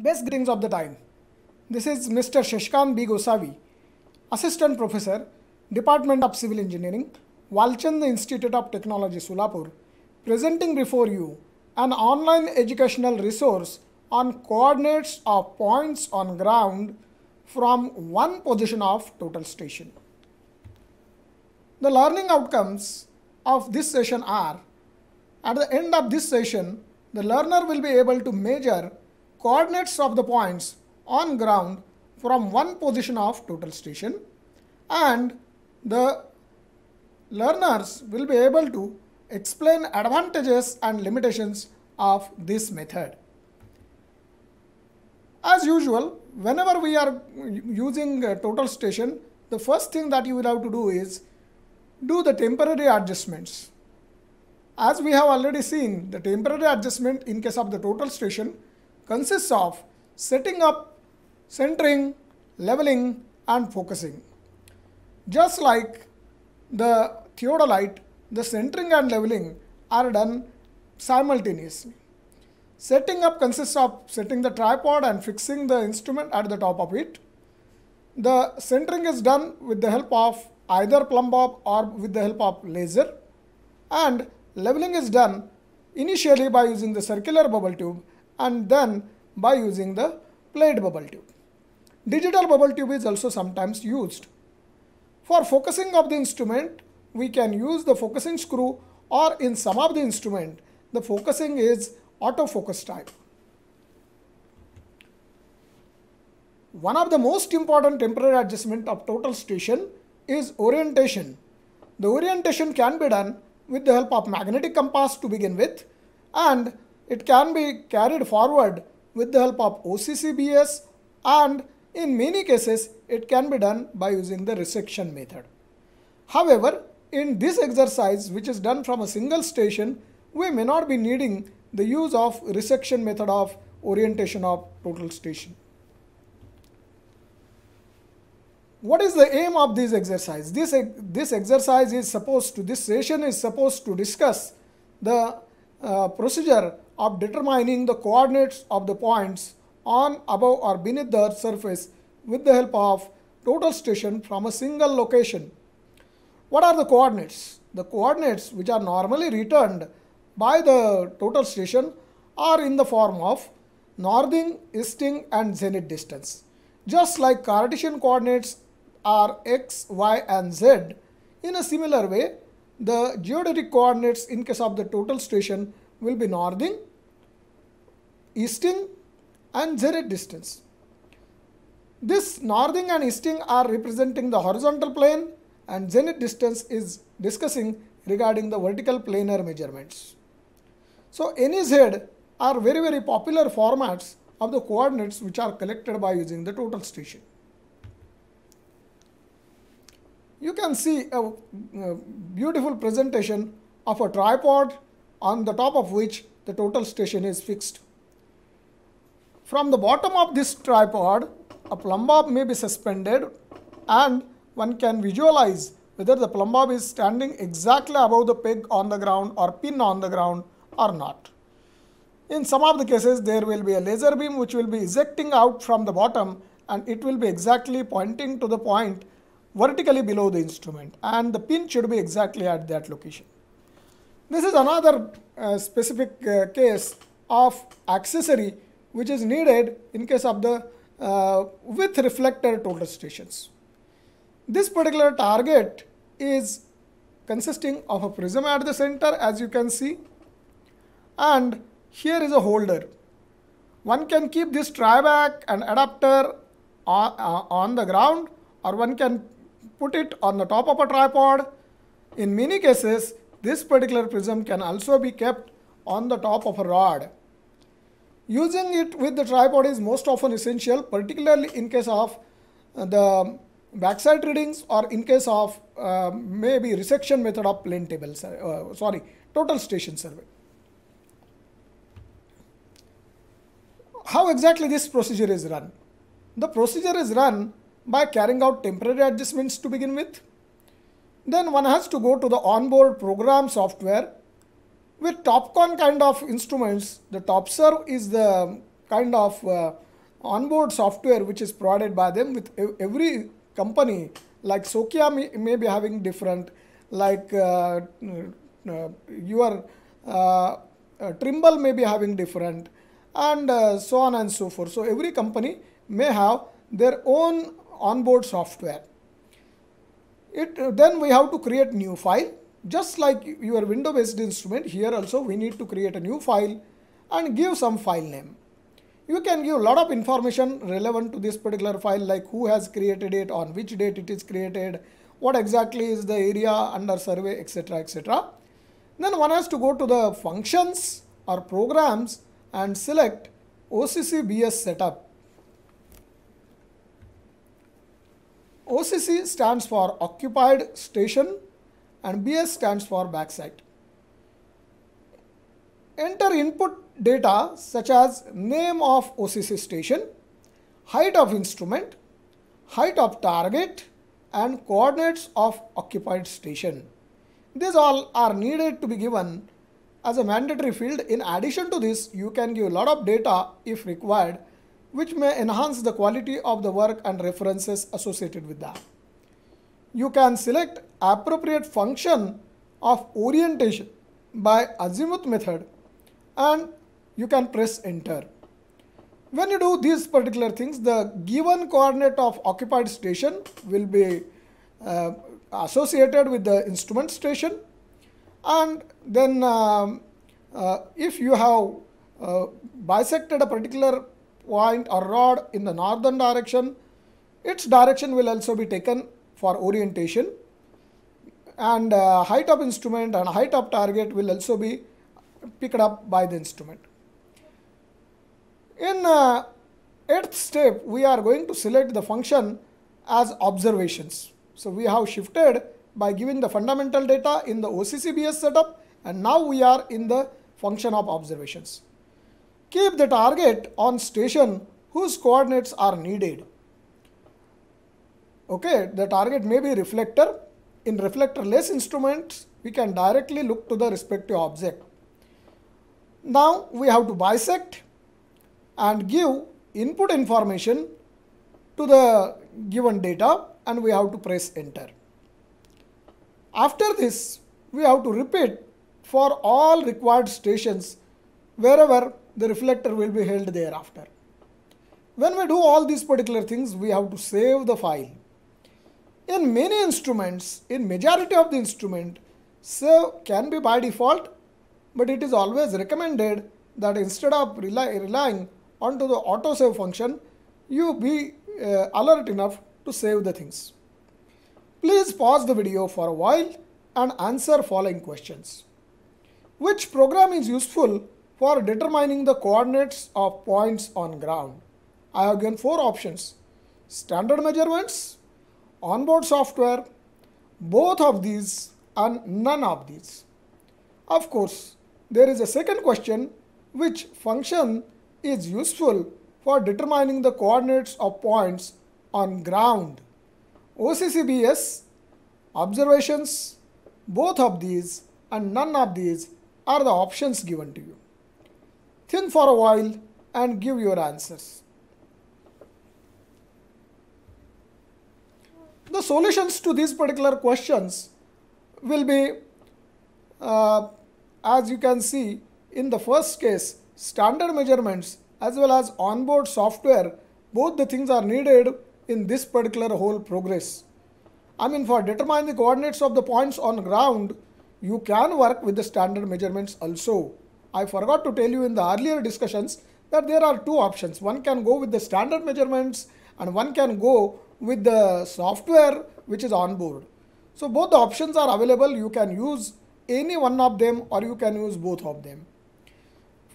Best greetings of the time. This is Mr. Shishkan B. Gosavi, Assistant Professor, Department of Civil Engineering, Walchand Institute of Technology, Sulapur, presenting before you an online educational resource on coordinates of points on ground from one position of total station. The learning outcomes of this session are, at the end of this session, the learner will be able to measure coordinates of the points on ground from one position of total station and the learners will be able to explain advantages and limitations of this method. As usual, whenever we are using total station, the first thing that you will have to do is do the temporary adjustments. As we have already seen, the temporary adjustment in case of the total station consists of setting up, centering, leveling and focusing. Just like the theodolite, the centering and leveling are done simultaneously. Setting up consists of setting the tripod and fixing the instrument at the top of it. The centering is done with the help of either plumb bob or with the help of laser and leveling is done initially by using the circular bubble tube and then by using the plate bubble tube. Digital bubble tube is also sometimes used. For focusing of the instrument, we can use the focusing screw or in some of the instrument, the focusing is autofocus type. One of the most important temporary adjustment of total station is orientation. The orientation can be done with the help of magnetic compass to begin with and it can be carried forward with the help of OCCBS and in many cases it can be done by using the resection method. However, in this exercise which is done from a single station, we may not be needing the use of resection method of orientation of total station. What is the aim of this exercise? This, this exercise is supposed to, this session is supposed to discuss the uh, procedure of determining the coordinates of the points on, above or beneath the Earth's surface with the help of total station from a single location. What are the coordinates? The coordinates which are normally returned by the total station are in the form of northing, easting and zenith distance. Just like Cartesian coordinates are x, y and z, in a similar way, the geodetic coordinates in case of the total station will be northing, easting and zenith distance. This northing and easting are representing the horizontal plane and zenith distance is discussing regarding the vertical planar measurements. So NZ are very very popular formats of the coordinates which are collected by using the total station. You can see a, a beautiful presentation of a tripod on the top of which the total station is fixed. From the bottom of this tripod, a plumb bob may be suspended and one can visualize whether the plumb bob is standing exactly above the peg on the ground or pin on the ground or not. In some of the cases, there will be a laser beam which will be ejecting out from the bottom and it will be exactly pointing to the point vertically below the instrument and the pin should be exactly at that location. This is another uh, specific uh, case of accessory which is needed in case of the uh, with reflector total stations. This particular target is consisting of a prism at the center as you can see and here is a holder. One can keep this triback and adapter on, uh, on the ground or one can put it on the top of a tripod. In many cases, this particular prism can also be kept on the top of a rod. Using it with the tripod is most often essential, particularly in case of uh, the backside readings or in case of uh, maybe resection method of plane table, uh, sorry, total station survey. How exactly this procedure is run? The procedure is run by carrying out temporary adjustments to begin with then one has to go to the onboard program software. With TopCon kind of instruments, the TopServe is the kind of uh, onboard software which is provided by them with every company. Like Sokia may, may be having different, like uh, uh, uh your uh, uh, Trimble may be having different and so on and so forth. So every company may have their own onboard software it uh, then we have to create new file just like your window based instrument here also we need to create a new file and give some file name you can give a lot of information relevant to this particular file like who has created it on which date it is created what exactly is the area under survey etc etc then one has to go to the functions or programs and select OCC BS setup OCC stands for occupied station and BS stands for backside. Enter input data such as name of OCC station, height of instrument, height of target and coordinates of occupied station. These all are needed to be given as a mandatory field. In addition to this, you can give a lot of data if required which may enhance the quality of the work and references associated with that. You can select appropriate function of orientation by azimuth method and you can press enter. When you do these particular things, the given coordinate of occupied station will be uh, associated with the instrument station and then um, uh, if you have uh, bisected a particular point or rod in the northern direction, its direction will also be taken for orientation and uh, height of instrument and height of target will also be picked up by the instrument. In uh, eighth step, we are going to select the function as observations. So, we have shifted by giving the fundamental data in the OCCBS setup and now we are in the function of observations keep the target on station whose coordinates are needed. Okay, the target may be reflector. In reflectorless instruments, we can directly look to the respective object. Now we have to bisect and give input information to the given data and we have to press enter. After this, we have to repeat for all required stations wherever the reflector will be held thereafter. When we do all these particular things, we have to save the file. In many instruments, in majority of the instrument, save can be by default, but it is always recommended that instead of rely, relying onto the autosave function, you be uh, alert enough to save the things. Please pause the video for a while and answer following questions. Which program is useful for determining the coordinates of points on ground. I have given four options. Standard measurements, onboard software, both of these and none of these. Of course, there is a second question which function is useful for determining the coordinates of points on ground. OCCBS, observations, both of these and none of these are the options given to you. Think for a while and give your answers. The solutions to these particular questions will be, uh, as you can see, in the first case, standard measurements as well as onboard software, both the things are needed in this particular whole progress. I mean, for determining the coordinates of the points on ground, you can work with the standard measurements also. I forgot to tell you in the earlier discussions that there are two options. One can go with the standard measurements and one can go with the software which is on board. So both the options are available. You can use any one of them or you can use both of them.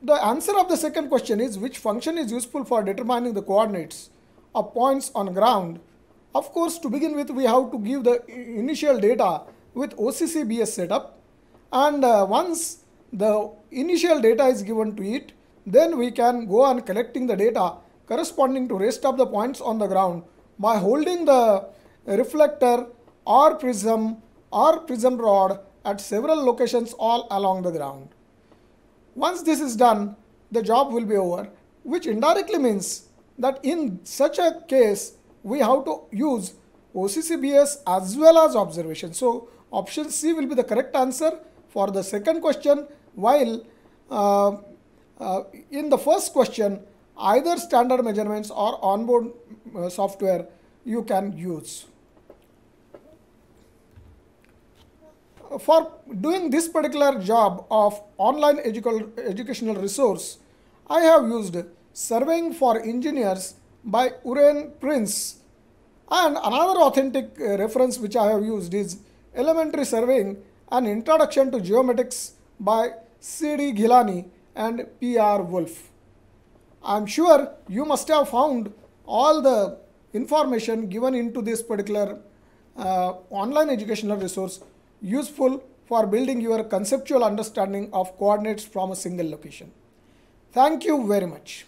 The answer of the second question is which function is useful for determining the coordinates of points on ground. Of course, to begin with, we have to give the initial data with OCCBS setup. And uh, once the initial data is given to it, then we can go on collecting the data corresponding to rest of the points on the ground by holding the reflector or prism or prism rod at several locations all along the ground. Once this is done, the job will be over, which indirectly means that in such a case, we have to use OCCBS as well as observation. So option C will be the correct answer for the second question while uh, uh, in the first question, either standard measurements or onboard uh, software you can use. For doing this particular job of online educ educational resource, I have used Surveying for Engineers by Uren Prince. And another authentic uh, reference which I have used is Elementary Surveying, an Introduction to Geomatics by C.D. Ghilani and P.R. Wolf. I'm sure you must have found all the information given into this particular uh, online educational resource useful for building your conceptual understanding of coordinates from a single location. Thank you very much.